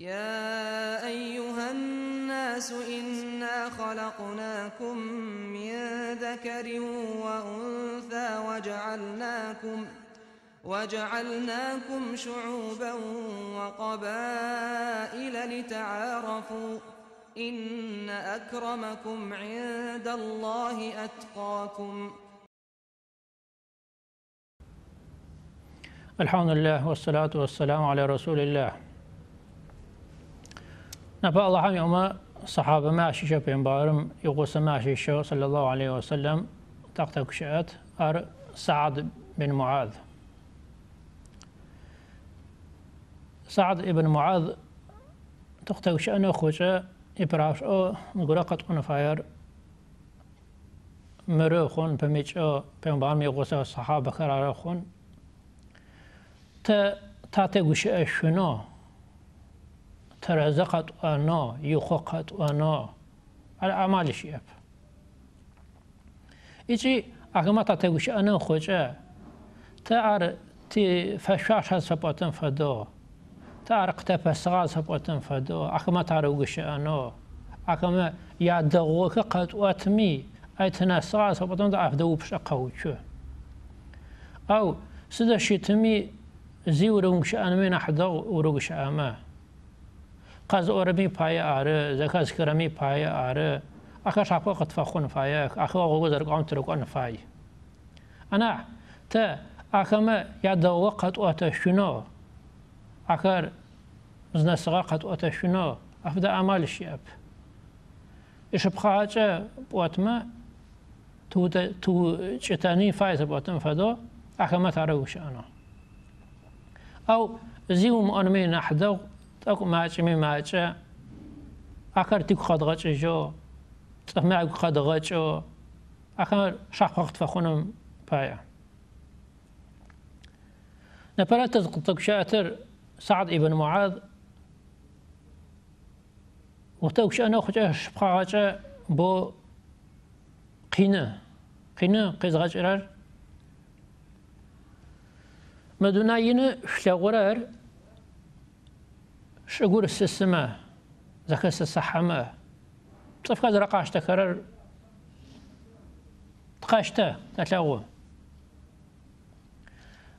يا أيها الناس إنا خلقناكم من ذكر وأنثى وجعلناكم وجعلناكم شعوبا وقبائل لتعارفوا إن أكرمكم عند الله أتقاكم الحمد لله والصلاة والسلام على رسول الله نه په الله همی اما صحابه معشی شو پیمبارم یقوس معشی شو صلى الله عليه وسلم سلم تقتا ار سعد بن معاذ سعد ابن معاذ تقتا كشأنا خوشا إبراش أو نقول قد قنا فاير مروخون بميج أو بمبامي غوصة الصحابة كرارخون تا تاتي قشأ شنو ترزقت أنا يخقت أنا على أعمال شيب إيجي أغمتا تقوش أنا خوجة تعر تي فشاشة سبوتن فدو تعر قتب سغال سبوتن فدو أغمتا تقوش أنا أغمتا يا دغوك قد أتمي أيتنا سغال سبوتن دا أفدو بش أقوشو أو سيدا شتمي زي ورغش أنا من أحدو ورغش أماه Kazorami payı arı, zekazkırami payı arı. Aka şapka kıtfa kun payı, aka oğuzarık omtırık on payı. Ana, te akama ya dağı kat ota şunu. Akar znasığa kat ota şunu. Afda amal iş yap. İşip kağaca otma, tu, tu çetani faiz botum fado, akama tarı uşana. Au, زيوم أنمي نحدو تاكو ماتش مي ماتش اخر تيك خدغتش جو تسمع خدغتش اخر شاق وقت فخونم بايا نبرة تزقطك شاتر سعد ابن معاذ وتوكش انا خجا شبقاغتش بو قينا قينة قيزغتش ما دونا ينا شلاغورار شغور السسمة زخس الصحمة بصف طيب، كذا رقاش تكرر تقاشتا تتلاوه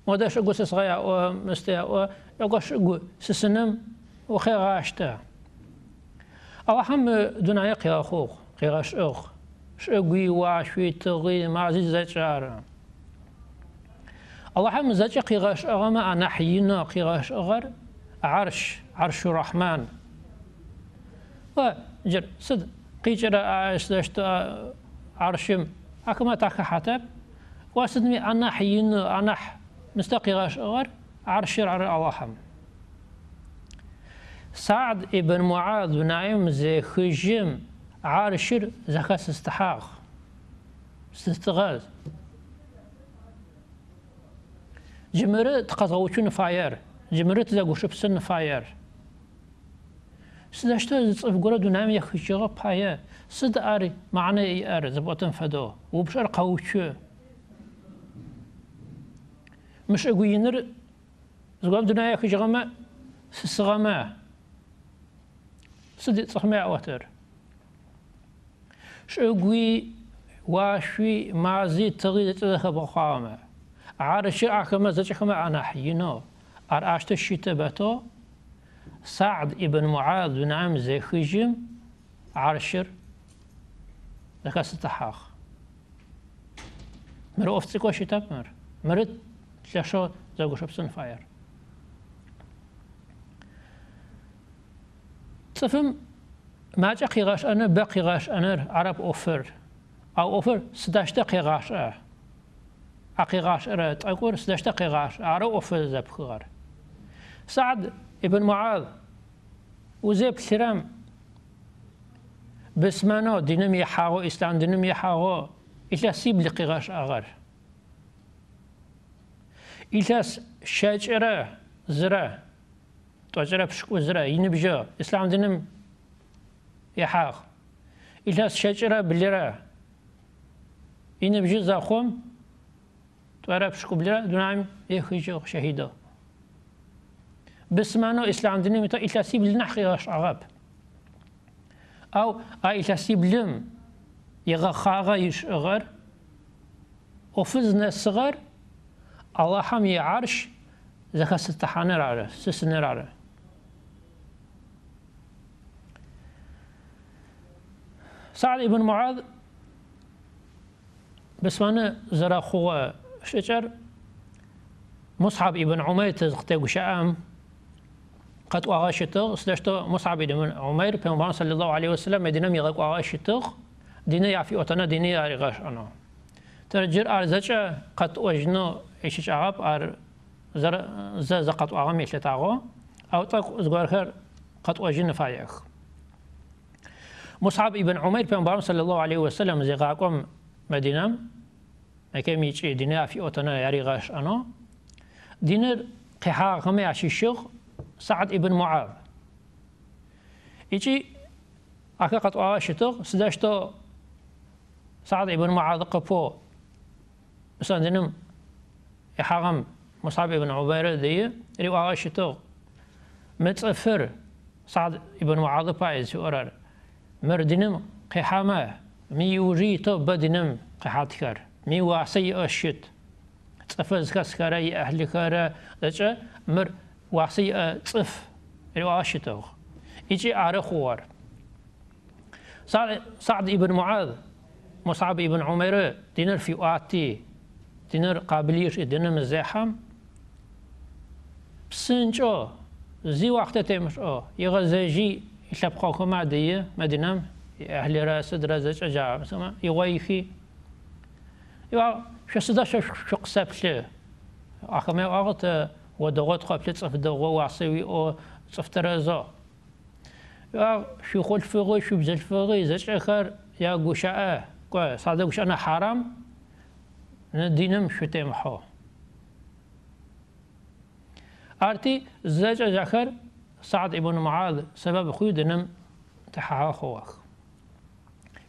ودا شغور سسغيا أو ويقو شغور سسنم وخيغا أشتا أو حم دنايا قيغا خوخ قيغا شوخ شغوي واشوي تغي معزي زيت شعر أو حم زي قيغا أنا حيينا قيغاش أغر عرش عرش الرحمن وجر سد قيجر اشت عرشم أكما تاك حتب واسدني أنا حين أنا مستقي غشور عرش على الله سعد ابن معاذ نايم زي خجم عرش زخس استحاق استغاز جمرت قطعوشن فاير جمرت زغوشبسن فاير سدا شتا زفقرا دونام يخشيغا بايا سد اري معنى اي ار زبوتن فدو وبشر قوشو مش اقوينر زقام دونام يخشيغا ما سسغما سد صحمي عواتر شقوي واشوي مازي تغيد تدخ بخامة عارشي عكما زجحما انا حينو ار اشته شيتا باتو سعد ابن معاذ بن عمزة خجم عرشر لك ستحاخ مر أفتك وشي تبمر مرت تلاشو زوجو شبسن فاير تفهم ما جا قيغاش أنا با قيغاش أنا عرب أوفر أو أوفر سداشتا قيغاش أه أقيغاش غاش أرى تأكور سداش دقي أرى أوفر زبخغار سعد ابن معاذ وزيب ما بسمانو دينم يحاغو إسلام دينم يحاغو إلا سيب لقيغاش أغار إلا شاجرة زرا توجرة بشكو زرا ينبجو إسلام دينم يحاغ إلا شاجرة بلرا ينبجو زاخوم توجرة بشكو بلرا دونام يخيجو شهيدو بسمانو اسلام دنيا متى إتلاسي بالنحقي غش عرب أو إتلاسي لم يغا خاغا يشغر وفزنا الصغر الله حم يعرش زكا ستحانر على سسنر على سعد بن معاذ بسمان زرا خوا شجر مصعب ابن عميت تزقتي وشام قد أغاش التغ مصعب بن عمير بيغمبران صلى الله عليه وسلم مدينة يغاك أغاش التغ دينا يعفي أوتنا دينا يغاش أنا ترجر أرزجة قد أجنو إيشيش أغاب أر زر زر قد أغام يشتاغو أو تاك خير قد أجن فايخ مصعب بن عمير بيغمبران صلى الله عليه وسلم زيغاكم مدينة يجي دينا يعفي أوتنا يغاش أنا دينا قحاقم يعشي الشيخ سعد ابن معاذ إيشي أكاقت أوا شتغ سداشتو سعد ابن معاذ قبو سندنم إحرام مصعب ابن عبيرة دي ريو أوا شتغ متأفر سعد ابن معاذ بايز أورار مردنم قحامة مي وجيتو بدنم قحاتكر مي واسي أشت تفز كسكرا أهل كرا مر وحسي آه، صف الواشتوغ يجي عرخوار سعد ابن معاذ مصعب ابن عمر دينر في واتي دينر قابليش دينر مزاحم بسنجو زي وقت تمش او يغزاجي يلبقوكو ما دي مدينم اهل راس درزج اجا مسما يغيخي يوا شو سدا شو قسابتلي اخمه اغت ودغو تقبل صف دغو وعصيوي أو صف ترازا يا شو خل فغي شو بزل فغي زش آخر يا قشاء آه، قا صادق قش أنا حرام ندينم شو تمحو أرتي زج آخر سعد ابن معاذ سبب خود نم تحاها خواخ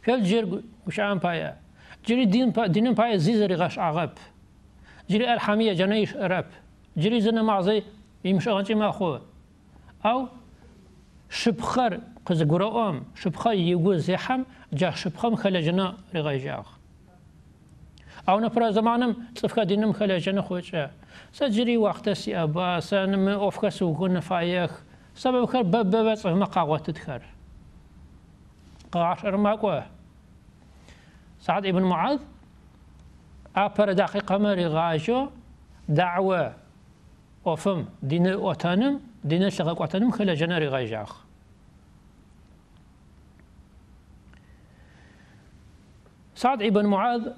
فيل جير قش عام بايا جري دين با دينم بايا زيزري غش عغب جري الحمية جنيش رب جريزنا معزي يمشغنشي ما خو أو شبخر قز قرأم شبخا يقول زحم جا شبخم خلجنا رغي جاخ أو نفر زمانم تفكا دينم خلجنا خوشا سجري وقت سي أبا سنم أفكا سوقون فايخ سبب خر بب بب ما قاوات تدخر قاعش أرماقوه سعد ابن معاذ أبر دقيقة مري غاجو دعوة وفم دين أتانم دين شغاك أتانم خلا جناري غايجاخ سعد ابن معاذ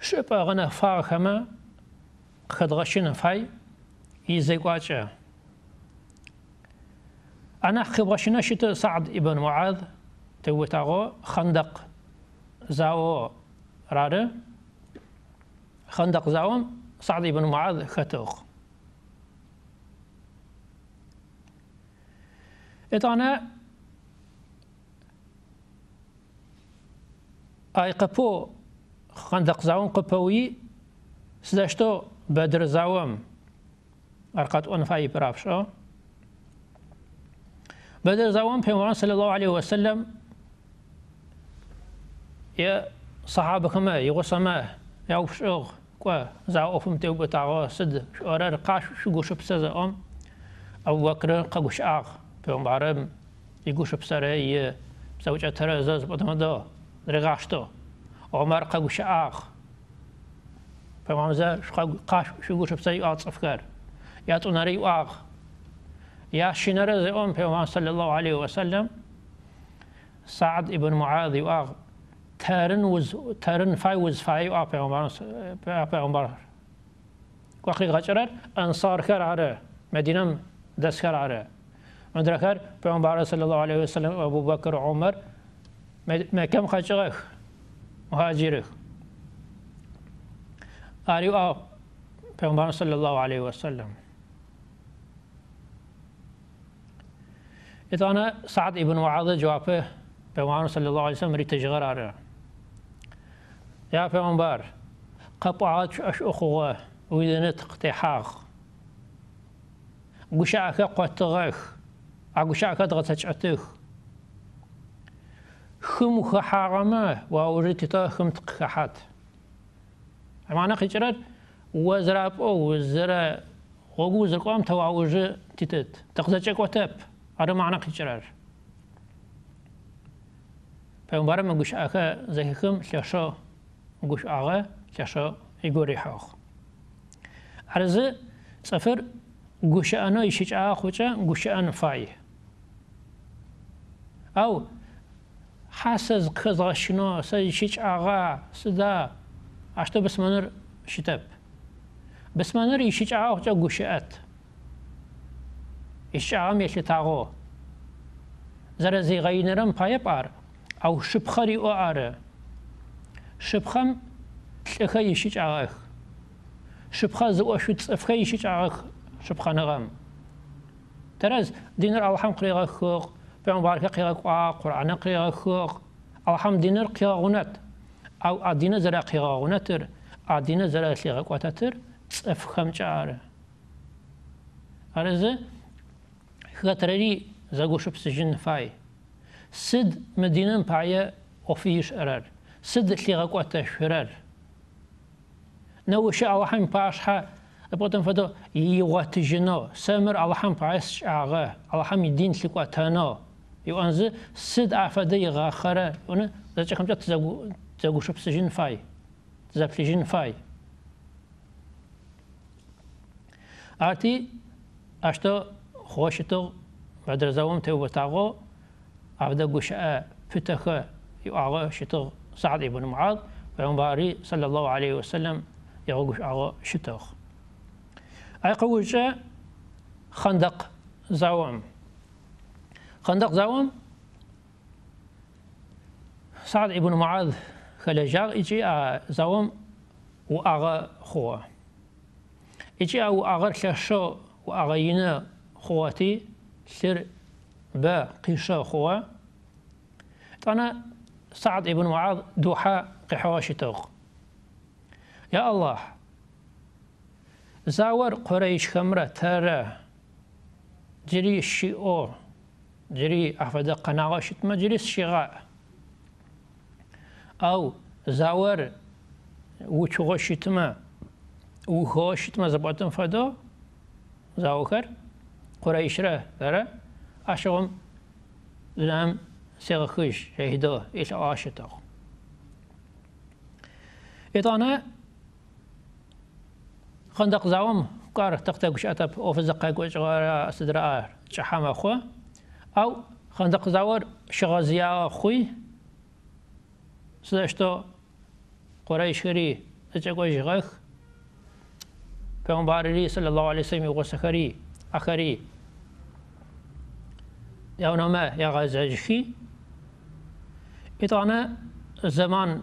شبا غنا فاخما خد غشنا فاي يزيق واجه أنا خبر شنا شت سعد ابن معاذ توتاغو خندق زاو رارة خندق زاو سعد بن معاذ ختوخ اتانا اي قبو خندق زعوم قبوي سداشتو بدر زعوم ارقات انفاي برافشو بدر زعوم في صلى الله عليه وسلم يا صحابك ما يغصى ما يا وفشوغ كوا زاو أفهم تيو بتاعو سد شورا قاش شو قوش بسزا أم أو وكرا قوش آغ بيوم بعرب يقوش بسرا ي بسوج أترى زاز بدم دا رقاشتو عمر قوش آغ بيوم زا شو قاش شو قوش بسرا يقاط أفكار يا تناري آغ يا شنر زي أم بيوم صلى الله عليه وسلم سعد ابن معاذ يؤاغ تارن تارن فاي وز فاي وآبى عمر آ عمر وقتی غشر انصار کر عره مدینم دست کر عره مدرکر پیامبر صلى الله علیه و سلم ابو بکر عمر مکم قشرخ مهاجرخ آریو آ پیامبر صلى الله عليه وسلم إذا أنا سعد ابن معاذ جوابه بيوان صلى الله عليه وسلم جغر عليه يا بيغمبر قطعت أش أخوة وإذا قطحاخ قشعك قطغخ عقشعك دغتش أتخ خم خحارما وأوريت تخم تقحات معنى خجرات وزراب أو وزرا وقو زرقام تواوج تتت تقزتشك وتب هذا معنى خجرات پیامبرم گوش آخه زيخم شاشو گوش آقا کشا ایگوری حاخ عرضه سفر گوش آنا ایشیچ آقا خوچه گوش آن فای او حاسز سا ایشیچ آقا سدا اشتو بسمنر شتب بسمانر ایشیچ آقا خوچه گوش ات ایشیچ آقا میشه تاغو زر غینرم پایب آر او شبخاری او آره شبخم تلخي يشيج عرخ شبخا زو أشو تصفخي يشيج عرخ شبخا نغم ترز دينر ألحم قريغ خوغ بيان باركة قريغ قوا قرآن قريغ خوغ ألحم دينر قريغ غنات أو أدينة زرا قريغ غناتر أدينة زرا سيغ قواتاتر تصفخم جعره أرزي خطرري زغو شبسجين فاي سيد مدينة بايا وفيش أرار سدت لي غاكواتا الشرار نو شا وحن باشحا بوتن فدو يوات جنو سمر الله حم باش اغا الله حم يدين سلكوا تانو يوانز سد عفدي غاخره انا زاچ خمچ تزغو تزغو شب سجن فاي تزفلجن فاي ارتي اشتو خوشتو بدر زوم تو بتاغو عبد گوشه فتخه يو اغا شتو سعد ibn Muad payg'ambari sallallohu alayhi vasallam shu tog' ayqig'uvchi handaq zavom handaq zavom سعد ابن معاذ خلجار إجي زوم وأغا خوا إجي أو أغر شو وأغينا خواتي سر با قيشا خوا أنا سعد ابن معاذ دوحا قحواش توق يا الله زاور قريش خمرة ترى جري الشيء جري احفاد قناغاش ما جري الشغاء أو زاور وچوغاش شتما وخوش شتما زبعتم فدا زاوكر قريش را ترى أشغم زنام سرخش هيدا إيش آشتر إطانا خندق زعوم قار تقتقش أتب أوف زقاق وشغار سدراء شحام أخو أو خندق زعور شغازيا أخوي سدشتو قريش غري تجاكوش غيخ پیغمبر صلی الله علیه و سخری اخری یا نامه یا غزاجخی بتاعنا زمان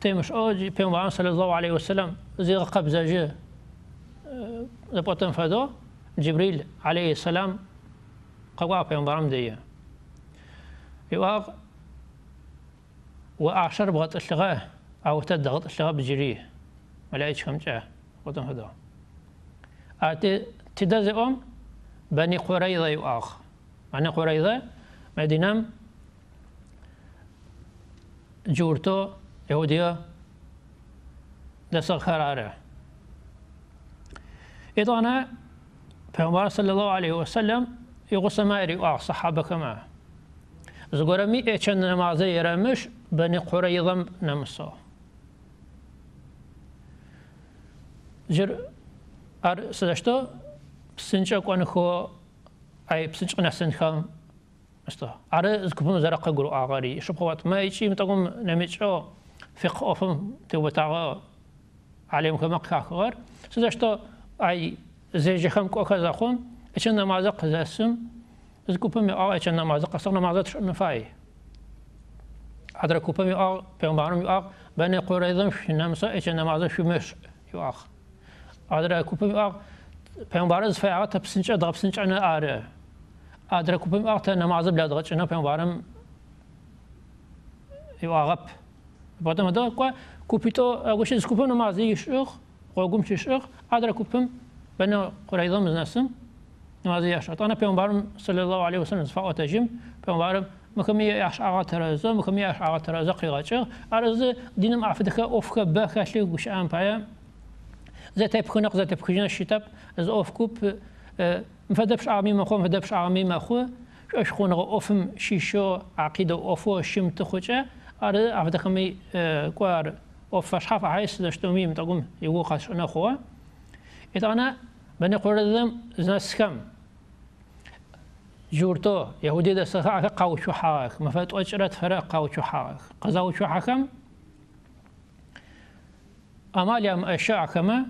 تيمش اوجي بيم وعن صلى الله عليه وسلم زي رقب زاجة آه، زبطن فدو جبريل عليه السلام قوا بيم برام دي يواغ وأعشر بغط الشغاء أو تدغط الشغاء بجري ملايش خمجة قطن فدو أعطي تدازي أم بني قريضة يواغ بني قريضة مدينة جورتو يهوديا دس الخرارة إذن أنا پیغمبر صلی الله عليه وسلم سلم یغوس ماری او صحابه کما زګورمی اچن نمازه يرمش بني قریظم نمسو جر ار سدشتو سنچ کون خو ای سنچ نسن خم استا على زكبون زرق قرو اغاري شو قوات ما يشي متقوم نمشو فقه اوفم تو تاغا عليهم كما كاخر سزاشتو اي زي جخم كو كازاخون اتشن نماز قزاسم زكوبم اه اتشن نماز قصر نماز نفاي ادركوبم اه بيغمبرم اه بني قريظم شنمسا اتشن نماز شمش يو اخ ادركوبم اه بيغمبرز فاعه تبسنچ ادربسنچ انا اره ئادرە کوپم ئاتە نەمازە بلا دەچنە پێم وارم ئێواغەپ بۆتەمەدا کو کوپیتۆ گوش کوپم نمازی شخ قۆگوم چ شخ ئادرە کوپم بەنە قورەیدە مزنەسم نمازی یاشتانە پێم وارم سلله عليه وسلم فاوتەژیم پێم وارم مكمي يعش عغا ترازا مكمي يعش عغا ترازا قيغاتشا أرز دينم عفدك أوفك باكاش لي وش أمبايا زي تايب خنق زي تايب خجنا الشتاب از أوفكوب آه، مفدبش عامي مخو مفدبش عامي مخو اش خون اوفم شيشو عقيده اوفو شم تخوچه ار افدخمي كوار اوف شحاف عايس دشتومي متقوم يغو خاص انا خو انا بني قردم زاسكم جورتو يهودي ده سخا قاو شو حاك مفات اجرت فرا قاو شو حاك قزاو شو حكم أماليام أشاع كما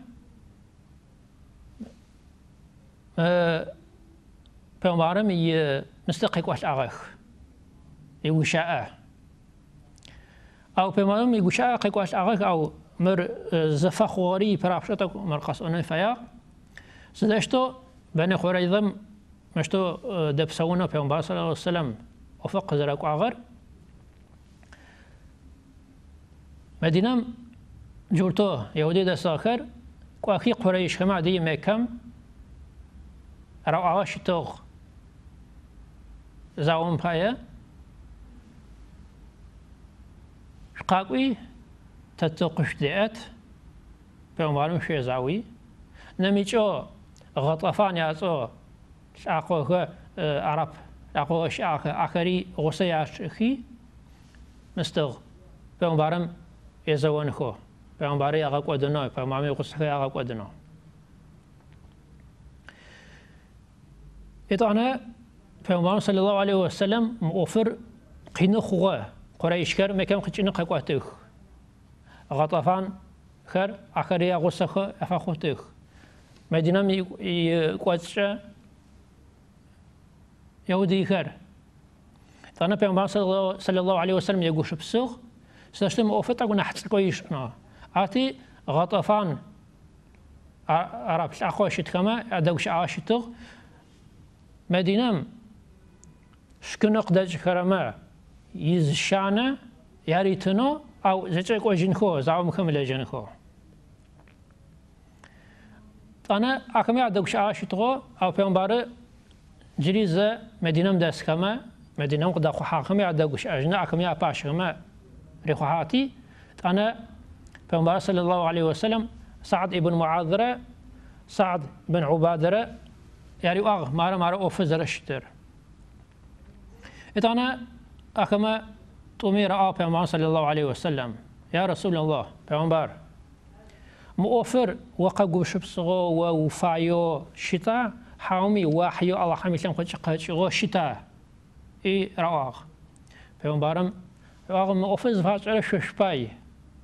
پیغمبرم مستقی کوش آغاخ یوشاء او پیغمبرم یوشاء قی کوش آغاخ او مر زفخوری پرافشتا مر قصونه فیا سدشتو بني خوريضم مشتو دبسونا في عمر صلى الله عليه وسلم وفق زرق عغر مدينة جورتو يهودي دا ساخر كواخي قريش هما دي ميكم رو اوا شتوغ زاوم بايا شقاقوي تتوقش ديات بيومالو شي زاوي نميچو غطفان ياصو شاقوه عرب اقوه شاق آخری غصه یاشخی مستغ به عنوان یزوان خو به عنوان بيومباري ودنای به عنوان غصخي اغا ودنای إطعنا پیامبر صلی الله علیه و سلم موفر قین خواه قریشکر مکم خچین قاقاتخ غطفان خر آخری غصخ افخوتخ مدینه می قواتش یهودی خر تانا پیامبر صلی الله علیه و سلم یگوش بسخ سداشتم موفر تاگونه حتل قویش نا آتی غطفان عرب عقوشت کما ادوش عاشتخ Medinem şkın ıqda çıkarama yiz şana yaritino av zeçek o jinko zavam kamile jinko. Ana akme adıkş aşitgo av peygamberi cirize Medinem deskama Medinem qda hakime adıkş ajna akme apaşıma rihati ana peygamberi sallallahu aleyhi ve sellem Sa'd ibn Muazra Sa'd ibn Ubadra یاری ئاغ مارە مارە ئۆفە زەرەشتر. ئێتانە ئەخەمە تۆمێرە ئا پێمان سەل الله عليه وسلم یا رسول الله پێوانبار. مؤفر وەقە گوش بسغۆ وە وفاایۆ شتا حاومی واحیۆ ئەڵ حەمیلم خۆچ قەچغۆ شتا ئی ڕواغ. پێوانبارم ئاغم ئۆفز هاچرە شوشپایی.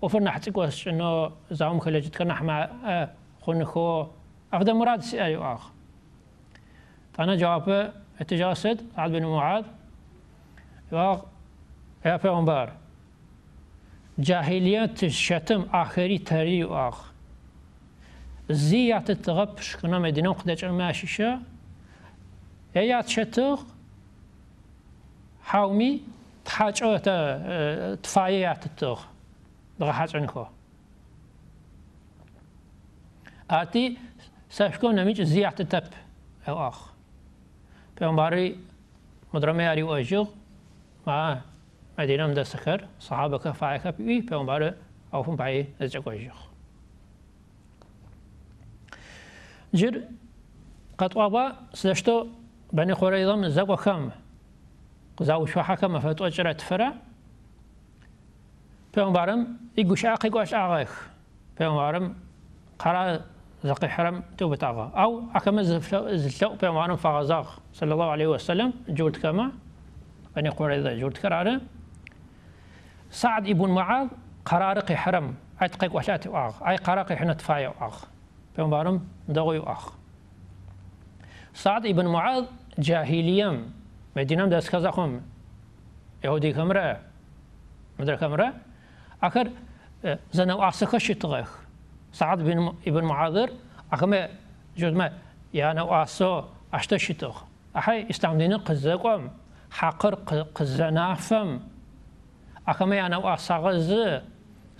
وفر نحتك واش انه زعم خلجت كنا حما اه، خنخو افدا مراد سي ايو اخ فانا جوابه اتجاسد سعد بن معاذ واغ يا فيغمبار جاهلية الشتم آخري تاري واغ زي تتغب شكنا مدينة وقدش الماشيشة يا تشتغ حومي تحاج او اه، تفايي تتغ دغا حاج عنكو آتي سأفكو نميج زي تتب او اخ پیامبری مدرمه آری و اجیغ و مدینم دست کرد صحابه که فعی که پیوی پیامبر آفون فن از نزجگ و اجیغ جر قطوابا سدشتو بني خوري ضمن زقو كم زاو شو حكم فتو اجرة تفرا پیامبرم ای گوش آقی گوش عقیق پیامبرم قرار زقي حرم توبة عغا أو أكما زلتو بيمارن فغزاغ صلى الله عليه وسلم جولت كما بني قريظة جولت كرارة سعد ابن معاذ قرارق حرم أي تقيق وحلات أغ أي قرارق حنا تفايا أغ بيمارن دغوي أغ سعد ابن معاذ جاهليم مدينة داس كزاخم يهودي كمرة مدرك كمرة أكر زنو أعسكش تغيخ Saad ibn, ibn Muadhir, axme gözmə, yəni o aso aşda şitox. Axay İslam dini qızzaqam, haqır qızzanafım. Axme yəni o asağızı,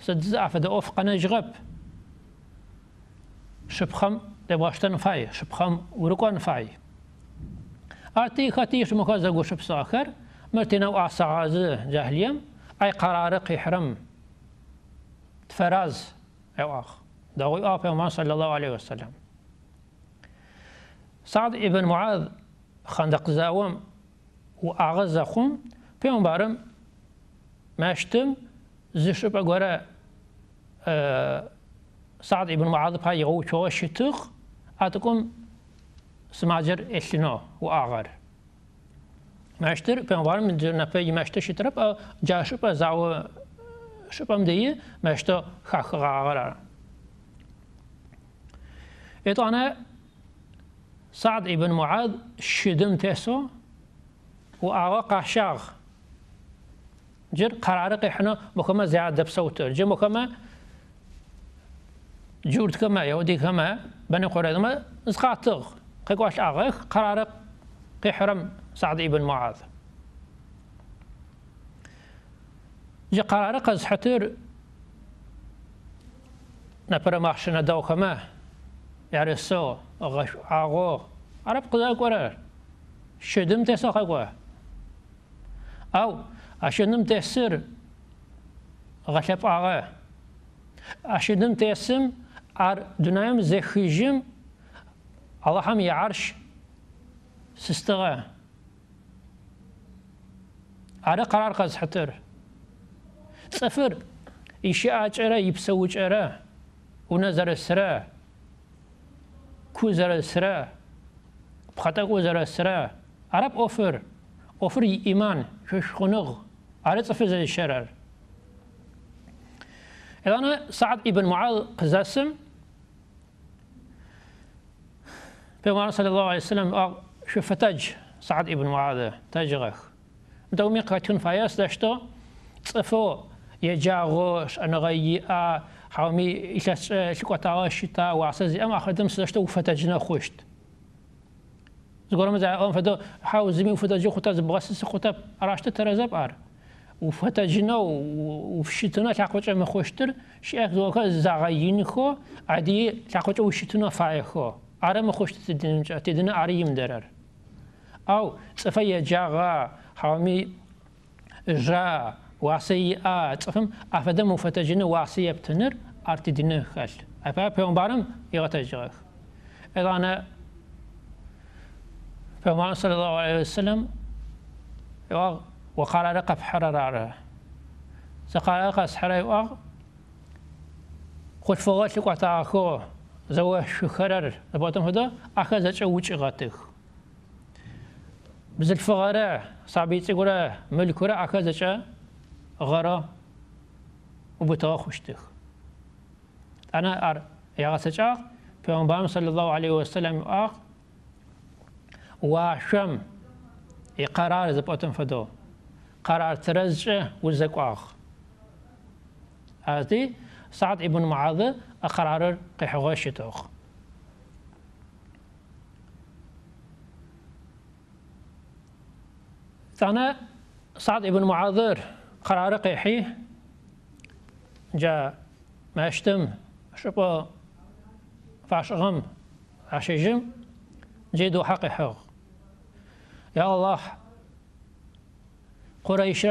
siz afədə ofqana jığıb. Şübhəm de başdan fay, şübhəm uruqan fay. Artı xatiş muxaza qoşub saxır, mərtinə o asağızı cəhliyəm, ay qararı qihrəm. Tfəraz, əvax. داغوي آ پیغمبر صلی الله علیه و سعد ابن معاذ خندق زاوم و آغاز زخم پیغمبرم مشتم زش به گره اه، سعد ابن معاذ پای او چو شتخ اتکم سماجر اشنا و آغر مشتر پیغمبرم من جر نپی مشتر شترپ اه، جاشو زاو شپم دیه مشتا خخ آغر إطانا سعد ابن معاذ شدم تيسو وأعرق شاغ جر قرارق إحنا مكما زيادة بصوتر جر مكما جورت كما يودي كما بني قريضة ما زقاتغ قيقواش أغيق قرارق قيحرم سعد ابن معاذ جا قرارق زحتر نبرا ماشنا دوكما يرسو غش عغو عرب قزا كورا شدم تسا خاكوا أو أشدم تسر غشب عغا أشدم تسم ار دنايم زخيجم الله هم يعرش سستغا على قرار قز حتر صفر إشي أجرى يبسوج أرى ونزر السرى كوزر السرع بخطا كوزر السرع عرب أوفر أوفر إيمان شوش خنغ عرب صفز الشرر إذن سعد ابن معاذ قزاسم بما صلى الله عليه وسلم آه، شوف تاج سعد ابن معاذ تجرخ دومي قاتون فايس داشتو صفو يجاغوش أنغيئا حوامي إلاس شكوة و وعصازي أما أخدم فتاج نخوشت. زگرم از آن فدا فدو حاو فتاج خودت از باسیس خودت راشتا ترازب أر وفتاجنا شیتنا تعقوش أما خوشتر شيخ زوكا زعاین خو عدي تعقوش شیتنا فای خو أرم خوشت تدنا أريم درر أو صفای جاغا حامی جا واسي اتفم افدم وفتجن واسي يبتنر ارتي دينه خل افا بيومبارم يغتجغ اذانا فما صلى الله عليه وسلم وقال لك رقف حرارة سقال قص حرارة واغ خد فوات لك وتاخو زوا شخرر لباتم هدا اخذ تشوج غاتخ بزل فغرة صعبيتي قرا ملكرة اخذ تشوج غرا وبتوا خشتخ أنا أر يا غسجاق پیغمبر صلى الله عليه وسلم أخ واشم قرار زبوتن فدو قرار و وزق أخ أزدي سعد ابن معاذ أقرار قحغوش توخ ثانا سعد ابن معاذر قرار قیحی جا مشتم شبو فاشغم عشيجم جيدو حقي حق يا الله قريش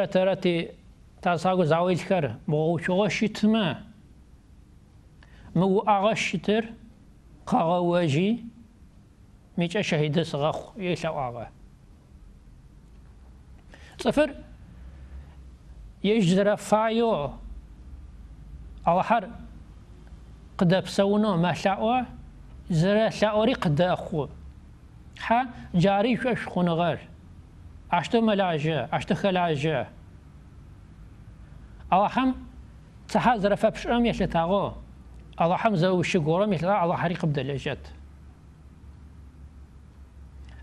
تاساگو زاویل کر كر بو شغشتما مو أغشتر قاغا میچه شهید سغخ یه سو آغا صفر يجزر فايو أو حر قد بسونو ما شاءوا زر شاوري قد أخو ها جاري شو أشخون غير أشتو ملاجة أشتو خلاجة أو حم تحذر فبش أم يشتاغو أو حم زو مثل أو حريق بدلجات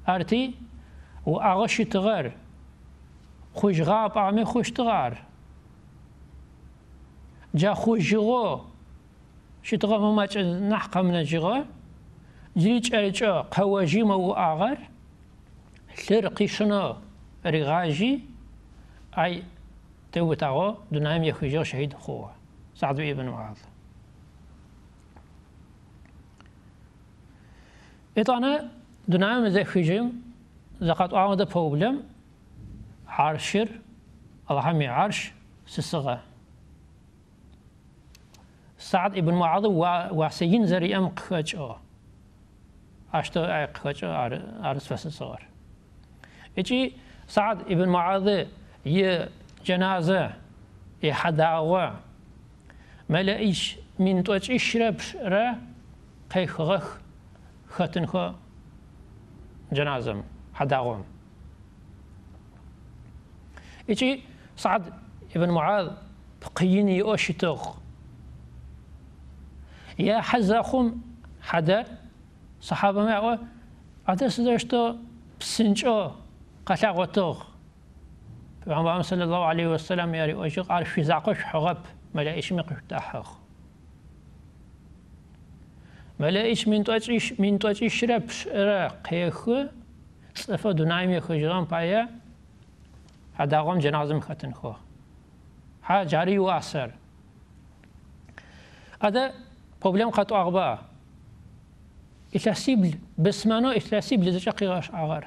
أرتي وأغشي تغير خوش غاب أعمي خوش تغار جا خو جغو شتغا مما نحقا من جغو جريج أرجع قواجي مو آغر لرقي قيشنو رغاجي أي تو توتاغو دنام يخجو شهيد خو سعد ابن معاذ إطانا دنام زخجم زقات أعمد بروبلم عرشر الله عرش سسغه سعد ابن معاذ وحسين زري ام خچ او اشتا اي خچ قخچو عرس صور اچي سعد ابن معاذ ي جنازه ي حداوه ملائش من توچ اشرب را قيخغخ ختنخو جنازم حداوم اچي سعد ابن معاذ بقيني اوشتوخ يا حزاخم حدا صحابة ما هو هذا سدشتو بسنجو قتاغوتوغ فعمر صلى الله عليه وسلم يا ريوشي قال في زاقش حغب ملايش مقشتاحوغ ملايش من توتش من توتش ربش راقيخو صفا دونايم يخجران بايا حداغم جنازم ختن خو حاجاري واسر هذا پۆبلێم قەت ئاغبا ئیتاسیبل بسمانەوە ئیتاسیبل لە دەچە قیغاش ئاوار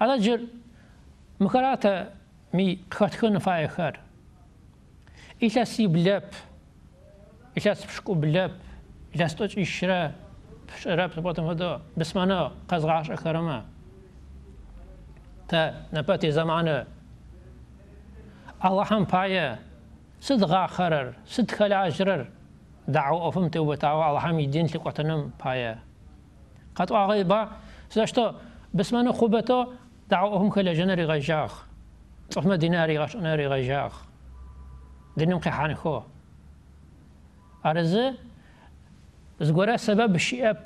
ئەلا جر مکەراتە می قەتکە نفاەخەر ئیتاسی بلەپ ئیتاس پشک و بلەپ ئیتاستۆچ ئیشرە پشرە بۆتەمەدە بسمانەوە قەزغاش ئەکەرەمە تا نباتي زەمانە الله هم پایە سد غاخرر سد لا أجرر دعو أفهم تيو بتاعو الله هم دين لك وتنم بايا قط أغي با سلاشتو بس ما نخوبتو دعو أفهم كل جنري غجاخ أفهم ديناري غش أناري غجاخ دينم قيحان خو أرزة زغورة سبب شئب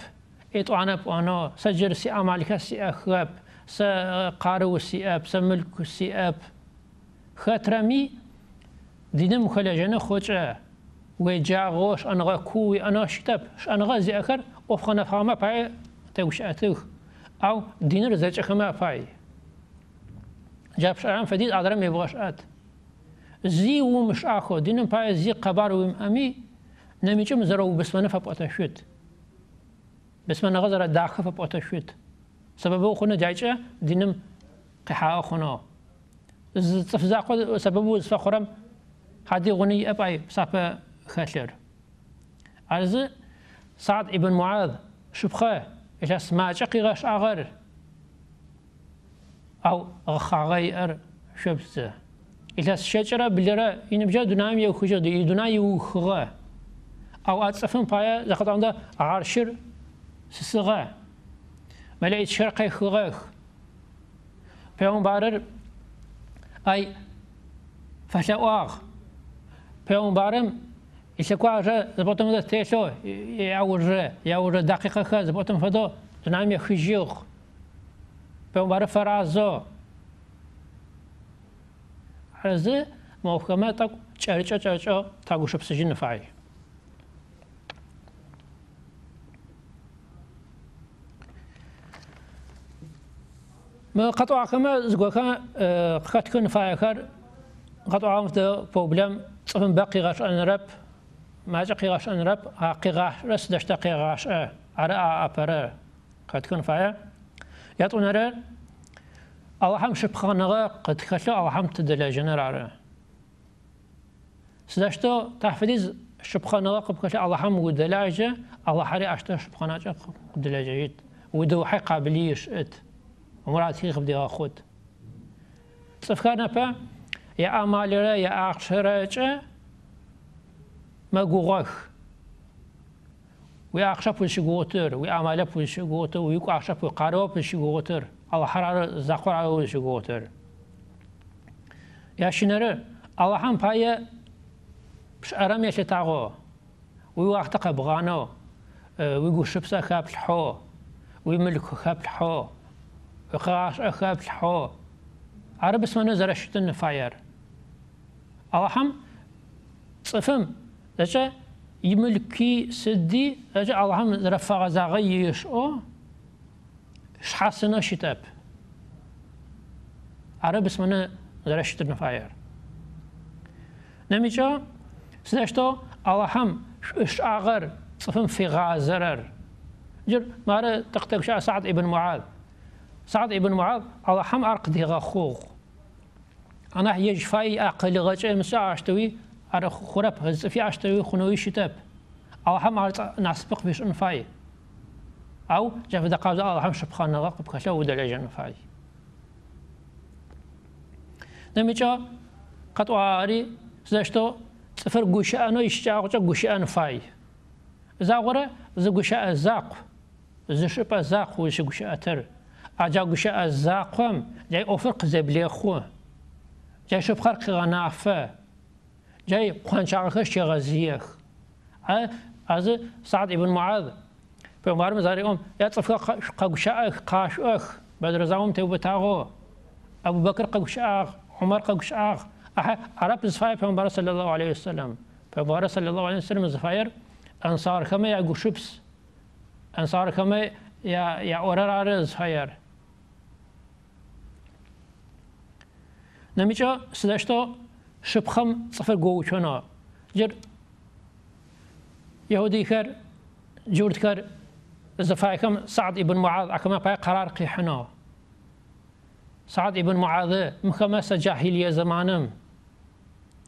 إتو أنا بأنو سجر سي أمالك سي أخب س قارو سي أب س ملك سي أب خاترمي دينم خلاجنا جنا وجاغو شانغا كوي انا شتب شانغا زيكر وفخنا فاما باي توش اتوخ او دينر زيكما باي جاب شعام فديد عدرم يبغاش ات زي ومش اخو دينم باي زي قبار وم امي نميچم زرو بسمنه فبوتا شوت بسمنه غزر داخه فبوتا شوت سبب خونه جایچه دینم قحا خونه زفزا خو سبب وز فخرم هادي غني ابي صافه خاشر عز سعد ابن معاذ شبخه إلا شقي غش أغر أو غير شبسه إلا الشجرة بلرا إن بجا دنام خجر دي يو يوخغا أو أتصفن بايا زقد عند عرشر سسغا ملايت شرقي خغاخ بارر أي فشلاواغ بارم يسكوا جا زبطم ذا تيسو يعوج يعوج دقيقة كا زبطم فدو تنام يخجيوخ بمبارا فرازو على زي محكمة تاك تشاريشا تشاريشا تاكو شبسجين نفعي ما قطع كما زقوكا قد كن فايكر قطع عمت بروبلم صفن باقي غاش ان رب ماجا قيغاش أن رب آه، قيغاش رس دشتا قيغاش أه على أبرا قد كون فايا يطون رأي أو هم شبخانغا قد كشو أو هم تدلا جنرال سدشتو تحفيز شبخانغا قب كشو أو هم ودلاجة أو حري أشتو شبخانجا ودلاجة يد ودو حي قابليش إت ومرات هي خبدي أخوت سفكانا با يا أمالي يا أخشرة مغوغخ وي اخشا بوشي غوتر وي عمالا بوشي غوتر وي اخشا بو قارو بوشي غوتر الله حرار زقر على بوشي غوتر يا شنر الله هم پای بش ارم يشي تاغو وي وقت قبغانو اه، وي غوشبسا خابل حو وي ملك خابل حو وقاش خابل حو عرب اسمه نزرشتن فاير الله هم صفم أجا يملكي سدي أجا اللهم رفع زغي يشقو شحاسنا شتاب عرب اسمنا زرشت نفاير نميجا سدشتو اللهم شاغر صفن في غازرر جر مارا تقتك شاء سعد ابن معاذ سعد ابن معاذ اللهم أرقدي غخوخ أنا يجفاي أقل غجر مساعشتوي على خراب هز في عشتوي خنوي شتاب أو هم على نعسبق بيش انفاي أو جاف دقا الله هم شبخان نغاق بكشا ودلجة انفاي نميجا قد وعاري زاشتو سفر صفر قوشانو يشجاقو قوشان فاي زاغورة زا شبا زاق زاقو وشقوشا تر أجا قوشا زاقوم جاي أفرق زبليخو جاي شبخار قغنافه جاي خان قانچاغه شغازيه از سعد ابن معاذ في پیغمبر مزاری اوم یتصف قاگوشا قاش اخ بدر زاوم تو بتاغو ابو بكر قاگوشا عمر اح عرب زفاي في عمر صلى الله عليه وسلم في عمر صلى الله عليه وسلم زفاير انصار كما يا قشبس انصار كما يا يا اورار ارز زفاير نمیشه سدشتو شبخم صفر قوة شونا جر يهودي كر جورد كر زفايكم سعد ابن معاذ عكما باي قرار قيحنا سعد ابن معاذ مخمسة جاهلية زمانم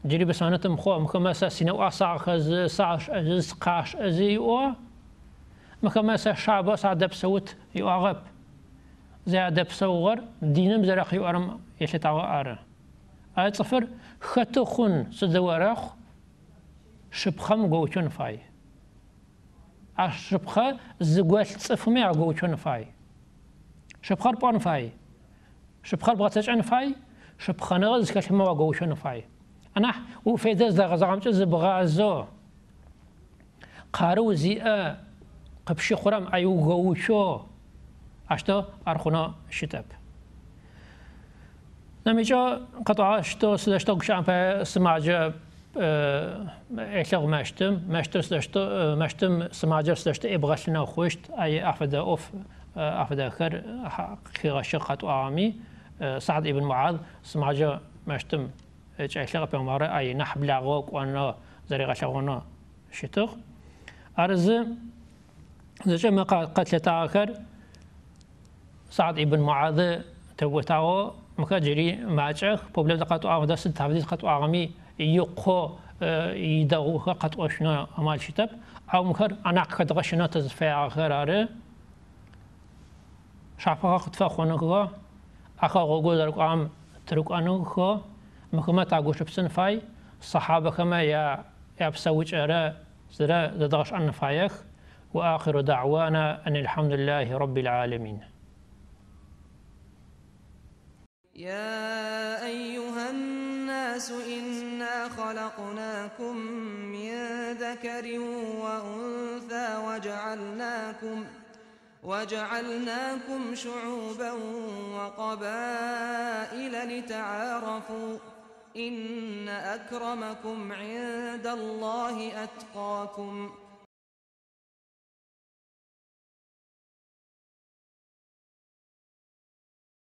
جري بسانتم خو مخمسة سنو أساع خز ساش أجز قاش أزي أو مخمسة شعب أساع دبسوت يؤغب زي دبسوغر دينم زرقي أرم يشتاغ أرم آية صفر خاتو خون سدوارخ شبخم قوتون فاي عش شبخة زقوال تصفمي عقوتون فاي شبخة ربان فاي شبخة بغتش عن فاي شبخة نغز كشما وقوتون فاي أنا وفيدا زدغ زغمت زبغا زو قارو زيئة قبشي خرام أيو قوتو عشتو أرخونا شتاب نمی‌جا قطعش تو سلاش تو کشام پر سماج آه، اخلاق مشتم مشت سلاش تو آه، مشتم سماج سلاش تو ابغاش نه خوشت ای افده اف افده خر خیرش قطع آمی سعد ابن معاذ سماج مشتم اچ اخلاق پیامبر ای نحب لعوق و نه زریق شون شتر ارز زج مقال قتل تاخر سعد ابن معاذ توتاو مكاجري جري معجخ بوبلم اغدا ست دست تعبدي قط أغمي يقو يدغو اه، قط أشنا أمال شتب أو مكر أنا قد غشنا تزفع غرارة شافها قد فخونغا أخا غوغو درك أم ترك أنو خو مكما تاغوش شبسن فاي صحابة كما يا يبسوج أرى زرا زدغش أن فايخ وآخر دعوانا أن الحمد لله رب العالمين يا أيها الناس إنا خلقناكم من ذكر وأنثى وجعلناكم وجعلناكم شعوبا وقبائل لتعارفوا إن أكرمكم عند الله أتقاكم ۖ